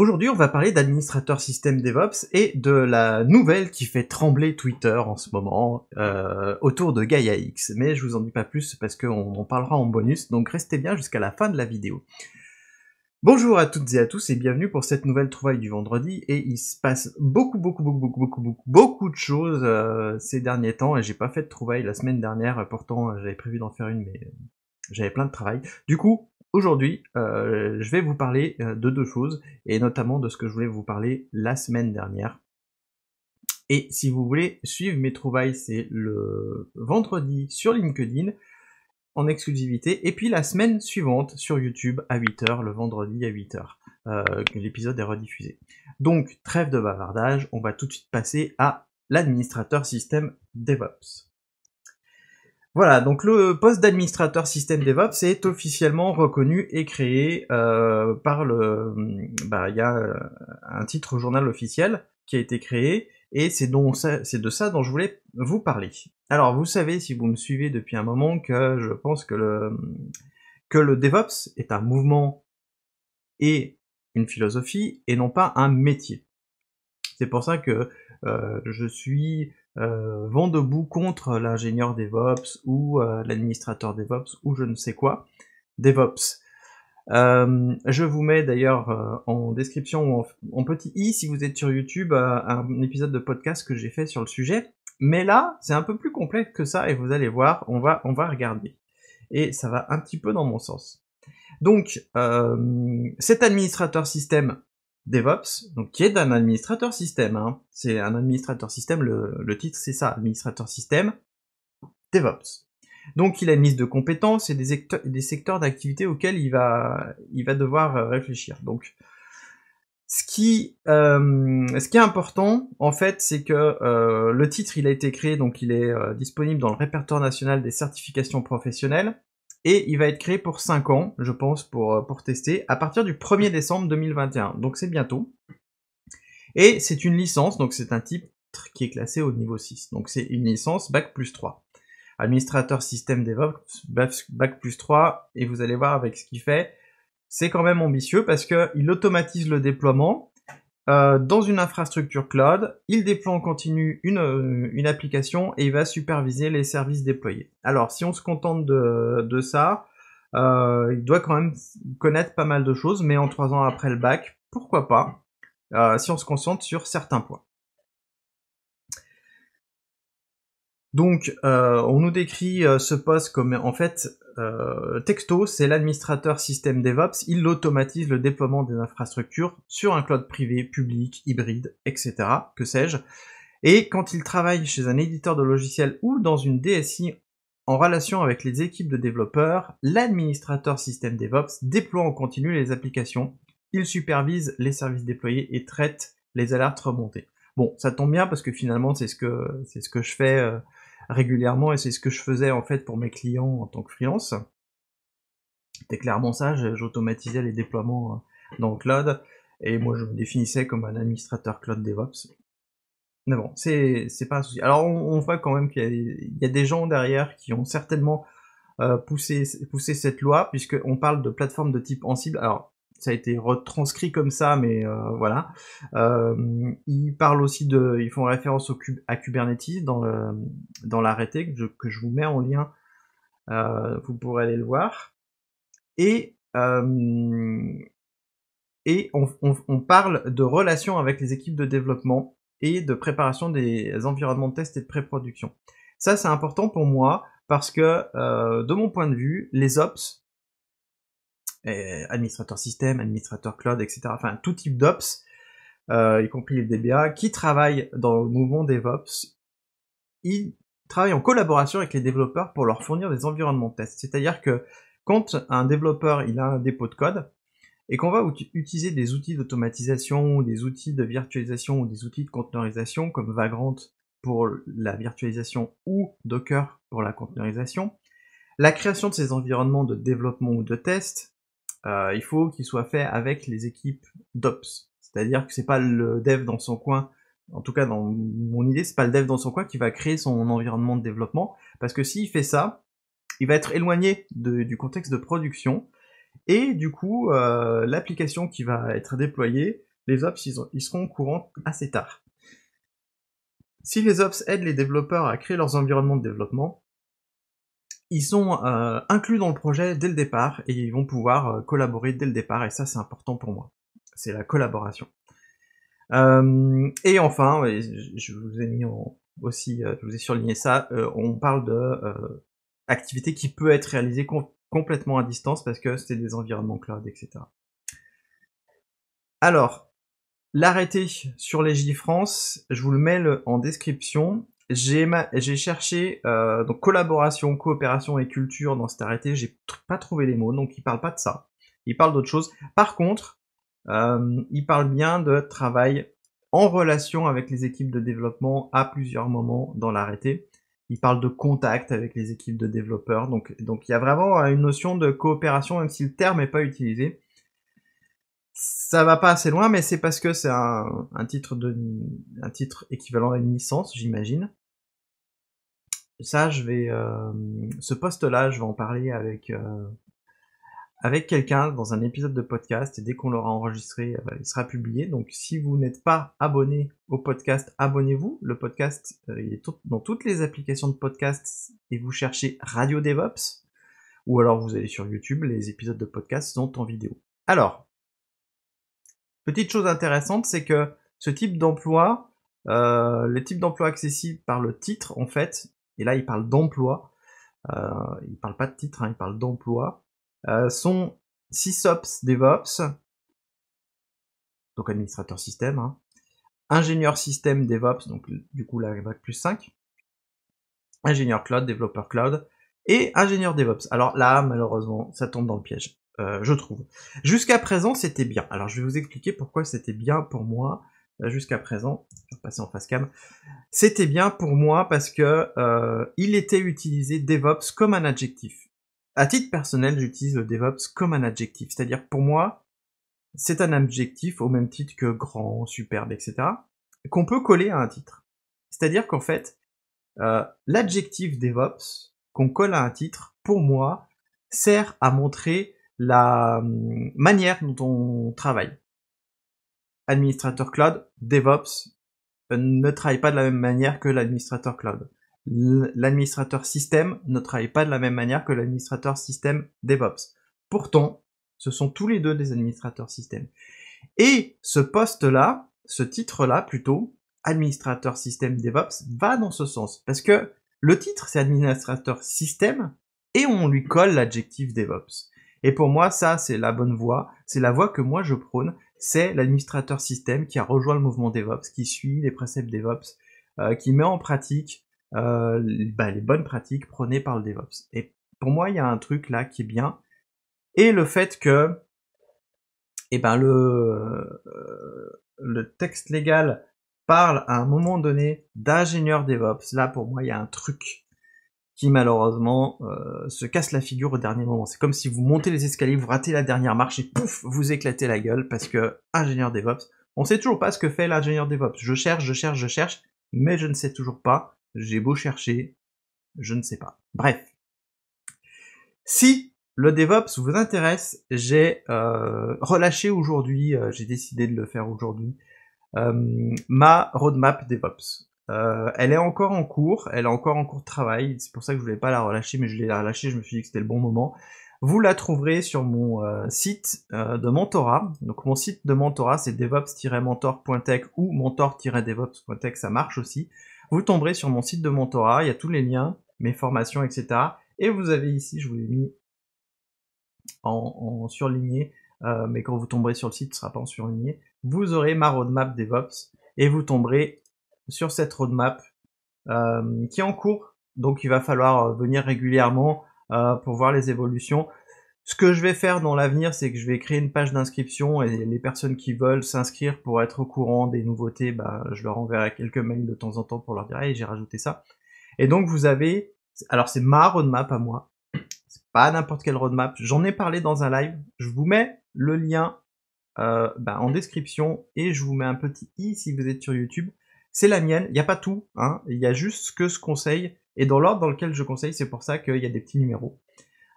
Aujourd'hui, on va parler d'administrateur système DevOps et de la nouvelle qui fait trembler Twitter en ce moment euh, autour de GaiaX. X. Mais je vous en dis pas plus parce qu'on en parlera en bonus, donc restez bien jusqu'à la fin de la vidéo. Bonjour à toutes et à tous et bienvenue pour cette nouvelle trouvaille du vendredi et il se passe beaucoup beaucoup beaucoup beaucoup beaucoup beaucoup, beaucoup de choses euh, ces derniers temps et j'ai pas fait de trouvaille la semaine dernière pourtant j'avais prévu d'en faire une mais j'avais plein de travail. Du coup, aujourd'hui, euh, je vais vous parler euh, de deux choses, et notamment de ce que je voulais vous parler la semaine dernière. Et si vous voulez suivre mes trouvailles, c'est le vendredi sur LinkedIn en exclusivité, et puis la semaine suivante sur YouTube à 8h, le vendredi à 8h, euh, que l'épisode est rediffusé. Donc, trêve de bavardage, on va tout de suite passer à l'administrateur système DevOps. Voilà, donc le poste d'administrateur système DevOps est officiellement reconnu et créé euh, par le... Bah, il y a euh, un titre journal officiel qui a été créé, et c'est de ça dont je voulais vous parler. Alors, vous savez, si vous me suivez depuis un moment, que je pense que le, que le DevOps est un mouvement et une philosophie, et non pas un métier. C'est pour ça que euh, je suis euh, vont debout contre l'ingénieur DevOps ou euh, l'administrateur DevOps ou je ne sais quoi DevOps. Euh, je vous mets d'ailleurs en description ou en, petit i si vous êtes sur YouTube un épisode de podcast que j'ai fait sur le sujet. Mais là, c'est un peu plus complexe que ça et vous allez voir, on va, on va regarder. Et ça va un petit peu dans mon sens. Donc, cet administrateur système DevOps, donc qui est d'un administrateur système. Hein. C'est un administrateur système, le, titre c'est ça, administrateur système DevOps. Donc il a une liste de compétences et des, secteurs, d'activité auxquels il va, il va devoir euh, réfléchir. Donc ce qui, euh, ce qui est important en fait, c'est que euh, le titre il a été créé, donc il est disponible dans le répertoire national des certifications professionnelles et il va être créé pour 5 ans, je pense, euh, pour, tester, à partir du 1er décembre 2021. Donc c'est bientôt. Et c'est une licence, donc c'est un titre qui est classé au niveau 6. Donc c'est une licence Bac plus 3. Administrateur système DevOps, Bac plus 3, et vous allez voir avec ce qu'il fait, c'est quand même ambitieux parce qu'il automatise le déploiement, euh, dans une infrastructure cloud, il déploie en continu euh, une, application et il va superviser les services déployés. Alors si on se contente de, ça, euh, il doit quand même connaître pas mal de choses, mais en trois ans après le bac, pourquoi pas, si on se concentre sur certains points. Donc, euh, on nous décrit euh, ce poste comme en fait euh, Texto, c'est l'administrateur système DevOps. Il automatise le déploiement des infrastructures sur un cloud privé, public, hybride, etc. Que sais-je Et quand il travaille chez un éditeur de logiciels ou dans une DSI en relation avec les équipes de développeurs, l'administrateur système DevOps déploie en continu les applications. Il supervise les services déployés et traite les alertes remontées. Bon, ça tombe bien parce que finalement c'est ce que c'est ce que je fais euh, régulièrement et c'est ce que je faisais en fait pour mes clients en tant que freelance. C'était clairement ça, j'automatisais les déploiements euh, dans le cloud et moi je me définissais comme un administrateur cloud DevOps. Mais bon, c'est pas un souci. Alors on, voit quand même qu'il y, a des gens derrière qui ont certainement euh, poussé, poussé cette loi puisqu'on parle de plateforme de type Ansible. Alors ça a été retranscrit comme ça, mais euh, voilà. Euh, ils parlent aussi de, ils font référence au à Kubernetes dans dans l'arrêté que je, vous mets en lien. Euh, vous pourrez aller le voir. Et on, parle de relations avec les équipes de développement et de préparation des environnements de test et de pré-production. Ça, c'est important pour moi parce que, de mon point de vue, les ops, administrateur système, administrateur cloud, etc. Enfin, tout type d'ops, euh, y compris les DBA, qui travaillent dans le mouvement DevOps. Ils travaillent en collaboration avec les développeurs pour leur fournir des environnements de test. C'est-à-dire que quand un développeur il a un dépôt de code et qu'on va utiliser des outils d'automatisation des outils de virtualisation ou des outils de conteneurisation comme Vagrant pour la virtualisation ou Docker pour la conteneurisation, la création de ces environnements de développement ou de test euh, il faut qu'il soit fait avec les équipes d'ops. C'est-à-dire que c'est pas le dev dans son coin, en tout cas dans mon idée, c'est pas le dev dans son coin qui va créer son environnement de développement, parce que s'il fait ça, il va être éloigné du contexte de production, et du coup, euh, l'application qui va être déployée, les ops, ils seront courants assez tard. Si les ops aident les développeurs à créer leurs environnements de développement, ils sont euh, inclus dans le projet dès le départ et ils vont pouvoir euh, collaborer dès le départ et ça c'est important pour moi. C'est la collaboration. Euh, et enfin, je vous ai mis aussi, je vous ai surligné ça, on parle de activité qui peut être réalisée complètement à distance parce que c'est des environnements cloud, etc. Alors, l'arrêté sur les J France, je vous le mets en description. J'ai cherché euh, donc collaboration, coopération et culture dans cet arrêté. J'ai pas trouvé les mots, donc il parle pas de ça. Il parle d'autre chose. Par contre, euh, il parle bien de travail en relation avec les équipes de développement à plusieurs moments dans l'arrêté. Il parle de contact avec les équipes de développeurs. Donc, donc il y a vraiment euh, une notion de coopération, même si le terme n'est pas utilisé. Ça va pas assez loin, mais c'est parce que c'est un, titre de, un titre équivalent à une licence, j'imagine ça, je vais, euh, ce poste-là, je vais en parler euh, avec quelqu'un dans un épisode de podcast et dès qu'on l'aura enregistré, eh ben, il sera publié. Donc, si vous n'êtes pas abonné au podcast, abonnez-vous. Le podcast, euh, est dans toutes les applications de podcast et vous cherchez Radio DevOps ou alors vous allez sur YouTube. Les épisodes de podcast sont en vidéo. Alors, petite chose intéressante, c'est que ce type d'emploi, le type d'emploi accessible par le titre, en fait, et là il parle d'emploi, euh, il parle pas de titre, hein, il parle d'emploi, euh, sont SysOps DevOps, donc administrateur système, hein. ingénieur système DevOps, donc du coup la Bac plus 5, ingénieur cloud, développeur cloud, et ingénieur DevOps. Alors là, malheureusement, ça tombe dans le piège, euh, je trouve. Jusqu'à présent, c'était bien. Alors je vais vous expliquer pourquoi c'était bien pour moi jusqu'à présent, je vais passer en face cam, c'était bien pour moi parce que euh, il était utilisé DevOps comme un adjectif. À titre personnel, j'utilise le DevOps comme un adjectif, c'est-à-dire pour moi, c'est un adjectif au même titre que grand, superbe, etc., qu'on peut coller à un titre. C'est-à-dire qu'en fait, euh, l'adjectif DevOps qu'on colle à un titre, pour moi, sert à montrer la hum, manière dont on travaille administrateur cloud, DevOps euh, ne travaille pas de la même manière que l'administrateur cloud. L'administrateur système ne travaille pas de la même manière que l'administrateur système DevOps. Pourtant, ce sont tous les deux des administrateurs système. Et ce poste-là, ce titre-là plutôt, administrateur système DevOps, va dans ce sens. Parce que le titre, c'est administrateur système, et on lui colle l'adjectif DevOps. Et pour moi, ça, c'est la bonne voie, c'est la voie que moi je prône, c'est l'administrateur système qui a rejoint le mouvement DevOps, qui suit les préceptes DevOps, euh, qui met en pratique euh, bah, les bonnes pratiques prônées par le DevOps. Et pour moi, il y a un truc là qui est bien, et le fait que eh ben, le, euh, le texte légal parle à un moment donné d'ingénieur DevOps, là pour moi, il y a un truc qui malheureusement euh, se casse la figure au dernier moment. C'est comme si vous montez les escaliers, vous ratez la dernière marche et pouf, vous éclatez la gueule parce que ingénieur DevOps, on sait toujours pas ce que fait l'ingénieur DevOps. Je cherche, je cherche, je cherche, mais je ne sais toujours pas. J'ai beau chercher, je ne sais pas. Bref. Si le DevOps vous intéresse, j'ai euh, relâché aujourd'hui, euh, j'ai décidé de le faire aujourd'hui, ma roadmap DevOps. Euh, elle est encore en cours, elle est encore en cours de travail, c'est pour ça que je voulais pas la relâcher, mais je l'ai relâchée, je me suis dit que c'était le bon moment. Vous la trouverez sur mon euh, site euh, de mentorat. Donc mon site de mentorat c'est devops-mentor.tech ou mentor-devops.tech, ça marche aussi. Vous tomberez sur mon site de mentorat, il y a tous les liens, mes formations, etc. Et vous avez ici, je vous l'ai mis en, surligné, mais quand vous tomberez sur le site, ce ne sera pas en surligné. Vous aurez ma roadmap DevOps et vous tomberez sur cette roadmap euh, qui est en cours. Donc il va falloir euh, venir régulièrement euh, pour voir les évolutions. Ce que je vais faire dans l'avenir, c'est que je vais créer une page d'inscription et les personnes qui veulent s'inscrire pour être au courant des nouveautés, bah, je leur enverrai quelques mails de temps en temps pour leur dire hey, j'ai rajouté ça. Et donc vous avez, alors c'est ma roadmap à moi, c'est pas n'importe quelle roadmap. J'en ai parlé dans un live. Je vous mets le lien bah, en description et je vous mets un petit i si vous êtes sur YouTube. C'est la mienne, il n'y a pas tout, hein. il y a juste ce que ce conseille et dans l'ordre dans lequel je conseille, c'est pour ça qu'il y a des petits numéros.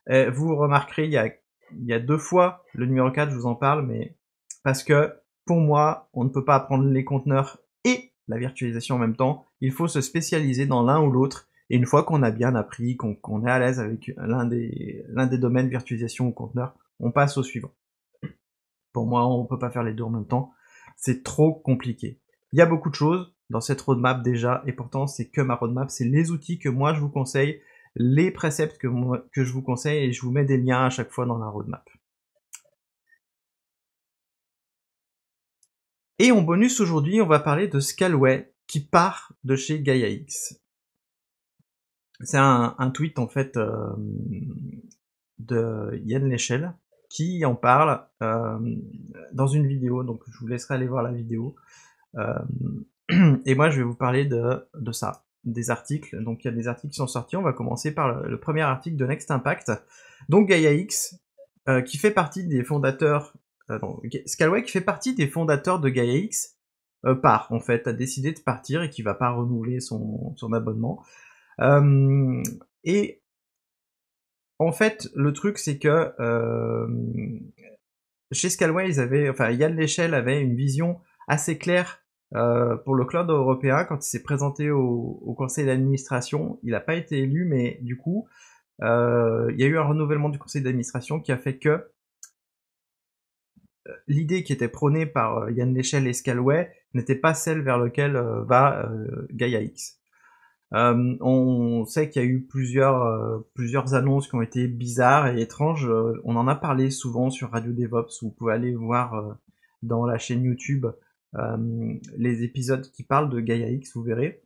Euh, vous remarquerez, il y, a, deux fois le numéro 4, je vous en parle, mais parce que pour moi, on ne peut pas apprendre les conteneurs et la virtualisation en même temps, il faut se spécialiser dans l'un ou l'autre, et une fois qu'on a bien appris, qu'on est à l'aise avec l'un des, des domaines virtualisation ou conteneur, on passe au suivant. Pour moi, on ne peut pas faire les deux en même temps. C'est trop compliqué. Il y a beaucoup de choses dans cette roadmap déjà. Et pourtant, c'est que ma roadmap, c'est les outils que moi je vous conseille, les préceptes que, moi, que je vous conseille, et je vous mets des liens à chaque fois dans la roadmap. Et en bonus aujourd'hui, on va parler de Scalway qui part de chez GaiaX. C'est un, tweet en fait euh, de Yann Lechel qui en parle euh, dans une vidéo, donc je vous laisserai aller voir la vidéo. Euh, Et moi, je vais vous parler de, de ça, des articles. Donc, il y a des articles qui sont sortis. On va commencer par le, premier article de Next Impact. Donc, GaiaX, euh, qui fait partie des fondateurs. Euh, Scalway, qui fait partie des fondateurs de GaiaX, euh, part, en fait, a décidé de partir et qui va pas renouveler son, son abonnement. et en fait, le truc, c'est que chez Scalway, ils avaient, enfin, Yann Léchelle avait une vision assez claire euh, pour le cloud européen, quand il s'est présenté au, conseil d'administration, il n'a pas été élu, mais du coup, euh, il y a eu un renouvellement du conseil d'administration qui a fait que euh, l'idée qui était prônée par Yann Lechel et Scalway n'était pas celle vers laquelle va euh, X. on sait qu'il y a eu plusieurs, plusieurs annonces qui ont été bizarres et étranges. on en a parlé souvent sur Radio DevOps. Vous pouvez aller voir dans la chaîne YouTube euh, les épisodes qui parlent de Gaia X, vous verrez.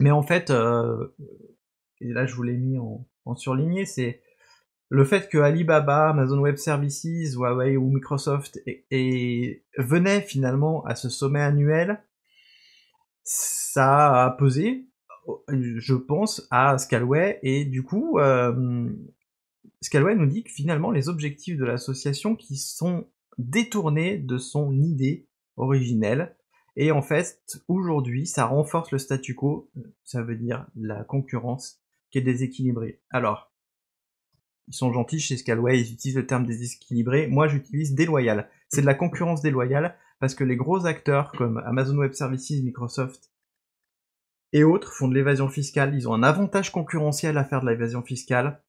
Mais en fait, euh, et là je vous l'ai mis en, surligné, c'est le fait que Alibaba, Amazon Web Services, Huawei ou Microsoft et, venaient finalement à ce sommet annuel, ça a pesé, je pense, à Scalway. Et du coup, euh, Scalway nous dit que finalement les objectifs de l'association qui sont détournés de son idée originel Et en fait, aujourd'hui, ça renforce le statu quo, euh, ça veut dire la concurrence qui est déséquilibrée. Alors, ils sont gentils chez Scalway, ils utilisent le terme déséquilibré. Moi, j'utilise déloyal. C'est de la concurrence déloyale parce que les gros acteurs comme Amazon Web Services, Microsoft et autres font de l'évasion fiscale. Ils ont un avantage concurrentiel à faire de l'évasion fiscale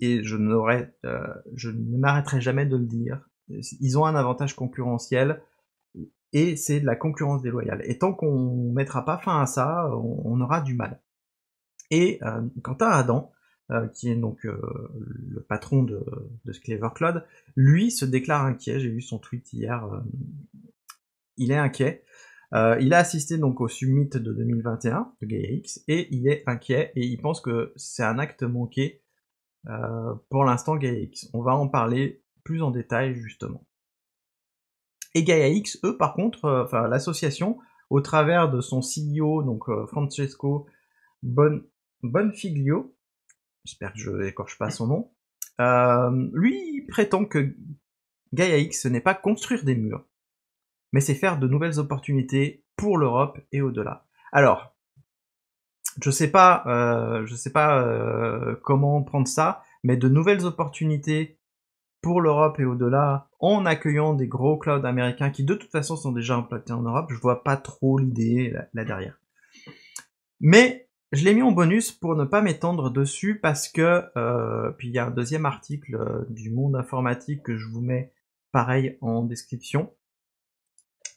et je euh, je ne m'arrêterai jamais de le dire. Ils ont un avantage concurrentiel et c'est de la concurrence déloyale. Et tant qu'on ne mettra pas fin à ça, on, aura du mal. Et euh, quant à Adam, euh, qui est donc euh, le patron de, de Clever Cloud, lui se déclare inquiet. J'ai vu son tweet hier. Euh, il est inquiet. il a assisté donc au summit de 2021 de GaiaX et il est inquiet et il pense que c'est un acte manqué pour l'instant GaiaX. On va en parler plus en détail justement. Et GAIA-X, eux, par contre, euh, enfin, l'association, au travers de son CEO, donc euh, Francesco Bonfiglio, j'espère que je n'écorche pas son nom, euh, lui prétend que GAIA-X, ce n'est pas construire des murs, mais c'est faire de nouvelles opportunités pour l'Europe et au-delà. Alors, je sais pas, je sais pas comment prendre ça, mais de nouvelles opportunités pour l'Europe et au-delà en accueillant des gros clouds américains qui de toute façon sont déjà implantés en Europe. Je vois pas trop l'idée là, derrière. Mais je l'ai mis en bonus pour ne pas m'étendre dessus parce que euh, puis il y a un deuxième article euh, du Monde informatique que je vous mets pareil en description.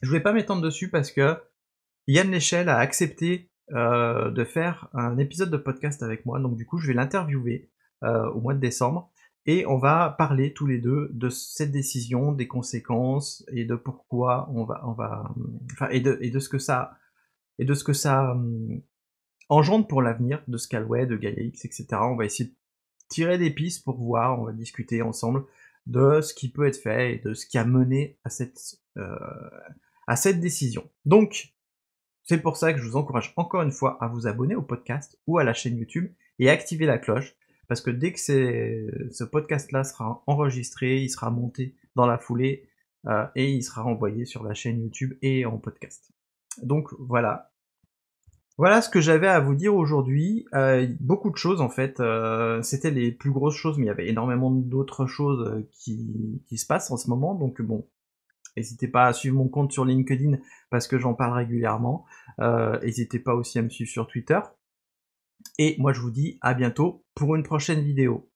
Je ne vais pas m'étendre dessus parce que Yann Léchel a accepté euh, de faire un épisode de podcast avec moi, donc du coup je vais l'interviewer au mois de décembre. Et on va parler tous les deux de cette décision, des conséquences et de pourquoi on va, on va, enfin, et de, et de ce que ça, et de ce que ça euh, engendre pour l'avenir de Scalway, de GaiaX, etc. On va essayer de tirer des pistes pour voir, on va discuter ensemble de ce qui peut être fait et de ce qui a mené à cette, euh, à cette décision. Donc, c'est pour ça que je vous encourage encore une fois à vous abonner au podcast ou à la chaîne YouTube et à activer la cloche parce que dès que ce podcast-là sera enregistré, il sera monté dans la foulée euh, et il sera envoyé sur la chaîne YouTube et en podcast. Donc voilà. Voilà ce que j'avais à vous dire aujourd'hui. Euh, beaucoup de choses en fait. Euh, c'était les plus grosses choses, mais il y avait énormément d'autres choses qui, se passent en ce moment. Donc bon, N'hésitez pas à suivre mon compte sur LinkedIn parce que j'en parle régulièrement. N'hésitez pas aussi à me suivre sur Twitter. Et moi je vous dis à bientôt pour une prochaine vidéo.